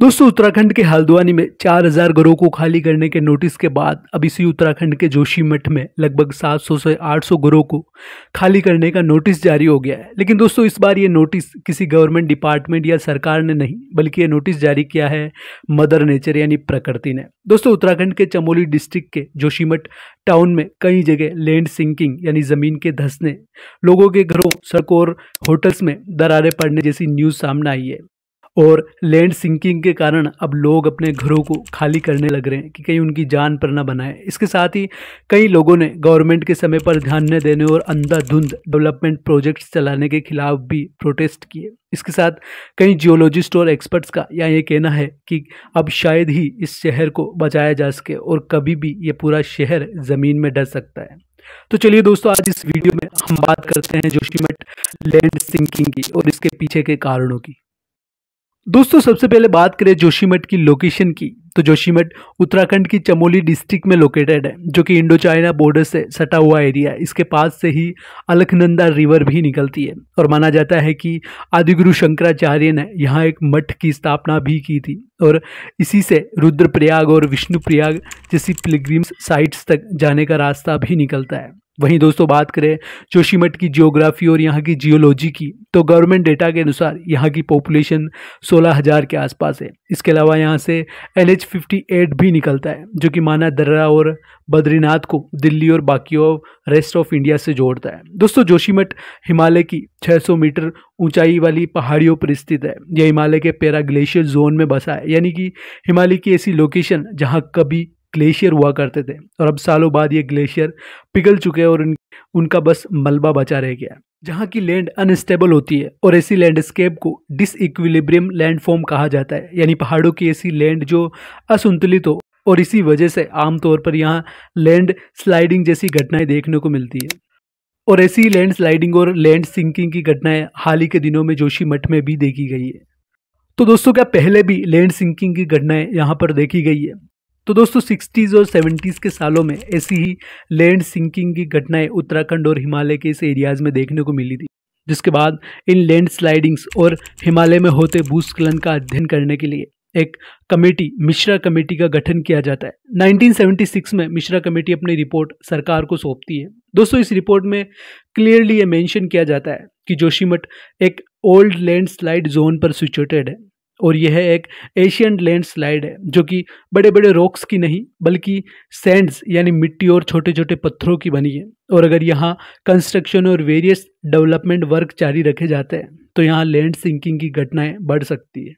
दोस्तों उत्तराखंड के हल्द्वानी में 4000 घरों को खाली करने के नोटिस के बाद अब इसी उत्तराखंड के जोशीमठ में लगभग 700 से 800 घरों को खाली करने का नोटिस जारी हो गया है लेकिन दोस्तों इस बार ये नोटिस किसी गवर्नमेंट डिपार्टमेंट या सरकार ने नहीं बल्कि ये नोटिस जारी किया है मदर नेचर यानी प्रकृति ने दोस्तों उत्तराखंड के चमोली डिस्ट्रिक्ट के जोशीमठ टाउन में कई जगह लैंड सिंकिंग यानी ज़मीन के धंसने लोगों के घरों सड़कों और होटल्स में दरारें पड़ने जैसी न्यूज़ सामने आई है और लैंड सिंकिंग के कारण अब लोग अपने घरों को खाली करने लग रहे हैं कि कहीं उनकी जान पर ना बनाए इसके साथ ही कई लोगों ने गवर्नमेंट के समय पर ध्यान न देने और अंधाधुंध डेवलपमेंट प्रोजेक्ट्स चलाने के खिलाफ भी प्रोटेस्ट किए इसके साथ कई जियोलॉजिस्ट और एक्सपर्ट्स का यहाँ ये कहना है कि अब शायद ही इस शहर को बचाया जा सके और कभी भी ये पूरा शहर ज़मीन में डर सकता है तो चलिए दोस्तों आज इस वीडियो में हम बात करते हैं जोशीमठ लैंड सिंकिंग की और इसके पीछे के कारणों की दोस्तों सबसे पहले बात करें जोशीमठ की लोकेशन की तो जोशीमठ उत्तराखंड की चमोली डिस्ट्रिक्ट में लोकेटेड है जो कि इंडो चाइना बॉर्डर से सटा हुआ एरिया है इसके पास से ही अलखनंदा रिवर भी निकलती है और माना जाता है कि आदिगुरु शंकराचार्य ने यहाँ एक मठ की स्थापना भी की थी और इसी से रुद्रप्रयाग और विष्णुप्रयाग जैसी पिलग्रीम्स साइट्स तक जाने का रास्ता भी निकलता है वहीं दोस्तों बात करें जोशीमठ की जियोग्राफी और यहाँ की जियोलॉजी की तो गवर्नमेंट डेटा के अनुसार यहाँ की पॉपुलेशन 16000 के आसपास है इसके अलावा यहाँ से एल एच भी निकलता है जो कि माना दर्रा और बद्रीनाथ को दिल्ली और बाकी और रेस्ट ऑफ इंडिया से जोड़ता है दोस्तों जोशीमठ हिमालय की 600 मीटर ऊंचाई वाली पहाड़ियों पर स्थित है यह हिमालय के पैरा ग्लेशियर जोन में बसा है यानी कि हिमालय की ऐसी लोकेशन जहाँ कभी ग्लेशियर हुआ करते थे और अब सालों बाद ये ग्लेशियर पिघल चुके हैं और उन, उनका बस मलबा बचा रह गया है जहाँ की लैंड अनस्टेबल होती है और ऐसी लैंडस्केप को डिसइक्विलिब्रियम लैंडफॉर्म कहा जाता है यानी पहाड़ों की ऐसी लैंड जो असंतुलित हो और इसी वजह से आमतौर पर यहाँ लैंड स्लाइडिंग जैसी घटनाएं देखने को मिलती है और ऐसी लैंड स्लाइडिंग और लैंड सिंकिंग की घटनाएं हाल ही के दिनों में जोशी मठ में भी देखी गई है तो दोस्तों क्या पहले भी लैंड सिंकिंग की घटनाएं यहाँ पर देखी गई है तो दोस्तों सिक्सटीज़ और सेवेंटीज़ के सालों में ऐसी ही लैंड सिंकिंग की घटनाएं उत्तराखंड और हिमालय के इस एरियाज़ में देखने को मिली थी जिसके बाद इन लैंड स्लाइडिंग्स और हिमालय में होते भूस्खलन का अध्ययन करने के लिए एक कमेटी मिश्रा कमेटी का गठन किया जाता है 1976 में मिश्रा कमेटी अपनी रिपोर्ट सरकार को सौंपती है दोस्तों इस रिपोर्ट में क्लियरली ये मेंशन किया जाता है कि जोशीमठ एक ओल्ड लैंड स्लाइड जोन पर सिचुएटेड है और यह एक एशियन लैंडस्लाइड है जो कि बड़े बड़े रॉक्स की नहीं बल्कि सैंड्स यानी मिट्टी और छोटे छोटे पत्थरों की बनी है और अगर यहाँ कंस्ट्रक्शन और वेरियस डेवलपमेंट वर्क जारी रखे जाते हैं तो यहाँ लैंड सिंकिंग की घटनाएं बढ़ सकती है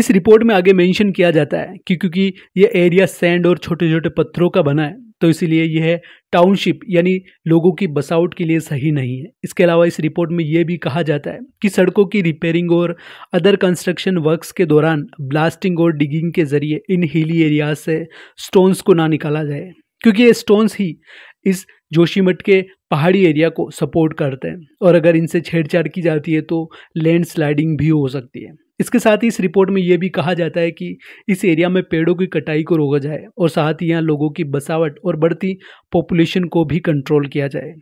इस रिपोर्ट में आगे मेंशन किया जाता है कि क्योंकि ये एरिया सैंड और छोटे छोटे पत्थरों का बना है तो इसीलिए यह टाउनशिप यानी लोगों की बसावट के लिए सही नहीं है इसके अलावा इस रिपोर्ट में यह भी कहा जाता है कि सड़कों की रिपेयरिंग और अदर कंस्ट्रक्शन वर्क्स के दौरान ब्लास्टिंग और डिगिंग के जरिए इन हिली एरियाज से स्टोन्स को ना निकाला जाए क्योंकि ये स्टोन्स ही इस जोशीमठ के पहाड़ी एरिया को सपोर्ट करते हैं और अगर इनसे छेड़छाड़ की जाती है तो लैंड स्लाइडिंग भी हो सकती है इसके साथ ही इस रिपोर्ट में यह भी कहा जाता है कि इस एरिया में पेड़ों की कटाई को रोका जाए और साथ ही यहाँ लोगों की बसावट और बढ़ती पॉपुलेशन को भी कंट्रोल किया जाए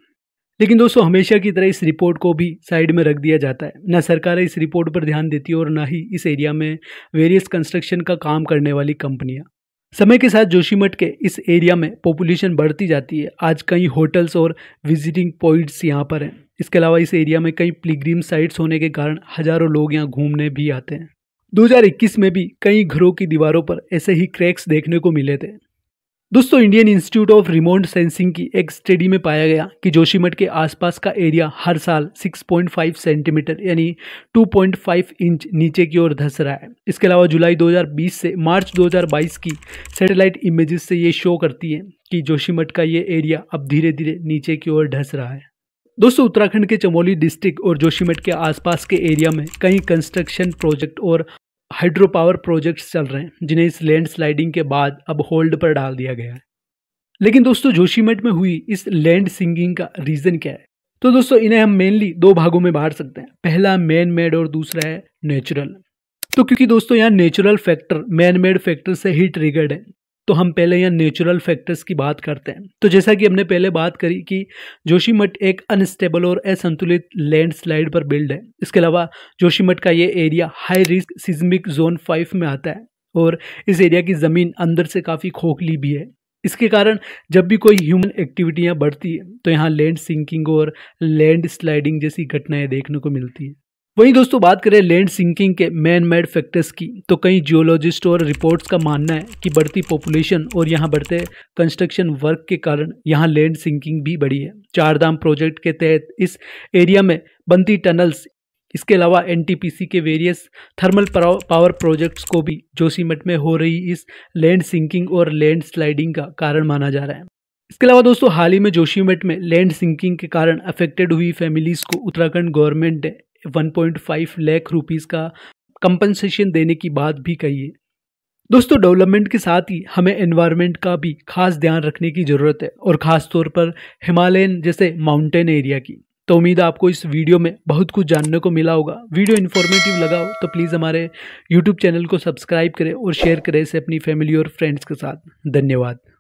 लेकिन दोस्तों हमेशा की तरह इस रिपोर्ट को भी साइड में रख दिया जाता है न सरकार इस रिपोर्ट पर ध्यान देती है और ना ही इस एरिया में वेरियस कंस्ट्रक्शन का काम करने वाली कंपनियां समय के साथ जोशीमठ के इस एरिया में पॉपुलेशन बढ़ती जाती है आज कई होटल्स और विजिटिंग पॉइंट्स यहाँ पर हैं इसके अलावा इस एरिया में कई प्लीग्रीम साइट्स होने के कारण हज़ारों लोग यहाँ घूमने भी आते हैं 2021 में भी कई घरों की दीवारों पर ऐसे ही क्रैक्स देखने को मिले थे दोस्तों Indian Institute of Remote Sensing की एक स्टडी में पाया गया कि जोशीमठ के आसपास का एरिया हर साल 6.5 सेंटीमीटर यानी 2.5 इंच नीचे की ओर धस रहा है इसके अलावा जुलाई 2020 से मार्च 2022 की सैटेलाइट इमेजेस से ये शो करती है कि जोशीमठ का ये एरिया अब धीरे धीरे नीचे की ओर ढस रहा है दोस्तों उत्तराखंड के चमोली डिस्ट्रिक्ट और जोशीमठ के आसपास के एरिया में कई कंस्ट्रक्शन प्रोजेक्ट और हाइड्रो पावर प्रोजेक्ट्स चल रहे हैं जिन्हें इस लैंड स्लाइडिंग के बाद अब होल्ड पर डाल दिया गया है लेकिन दोस्तों जोशीमठ में हुई इस लैंड सिंगिंग का रीज़न क्या है तो दोस्तों इन्हें हम मेनली दो भागों में बांट सकते हैं पहला मैन मेड और दूसरा है नेचुरल तो क्योंकि दोस्तों यहाँ natural factor man made factor से ही ट्रिगर्ड है तो हम पहले यहाँ नेचुरल फैक्टर्स की बात करते हैं तो जैसा कि हमने पहले बात करी कि जोशीमठ एक अनस्टेबल और असंतुलित लैंडस्लाइड पर बिल्ड है इसके अलावा जोशीमठ का ये area high risk seismic zone five में आता है और इस एरिया की ज़मीन अंदर से काफ़ी खोखली भी है इसके कारण जब भी कोई ह्यूमन एक्टिविटियाँ बढ़ती है तो यहाँ लैंड सिंकिंग और लैंड स्लाइडिंग जैसी घटनाएं देखने को मिलती है वहीं दोस्तों बात करें लैंड सिंकिंग के मैन मेड फैक्टर्स की तो कई जियोलॉजिस्ट और रिपोर्ट्स का मानना है कि बढ़ती पॉपुलेशन और यहाँ बढ़ते कंस्ट्रक्शन वर्क के कारण यहाँ लैंड सिंकिंग भी बढ़ी है चारधाम प्रोजेक्ट के तहत इस एरिया में बनती टनल्स इसके अलावा एनटीपीसी के वेरियस थर्मल पावर प्रोजेक्ट्स को भी जोशीमठ में हो रही इस लैंड सिंकिंग और लैंड स्लाइडिंग का कारण माना जा रहा है इसके अलावा दोस्तों हाल ही में जोशीमठ में लैंड सिंकिंग के कारण अफेक्टेड हुई फैमिलीज़ को उत्तराखंड गवर्नमेंट ने 1.5 लाख रुपीस का कंपनसेशन देने की बात भी कही है दोस्तों डेवलपमेंट के साथ ही हमें एनवायरनमेंट का भी खास ध्यान रखने की ज़रूरत है और ख़ास तौर पर हिमालयन जैसे माउंटेन एरिया की तो उम्मीद आपको इस वीडियो में बहुत कुछ जानने को मिला होगा वीडियो इन्फॉर्मेटिव लगा हो तो प्लीज़ हमारे यूट्यूब चैनल को सब्सक्राइब करें और शेयर करें इसे अपनी फैमिली और फ्रेंड्स के साथ धन्यवाद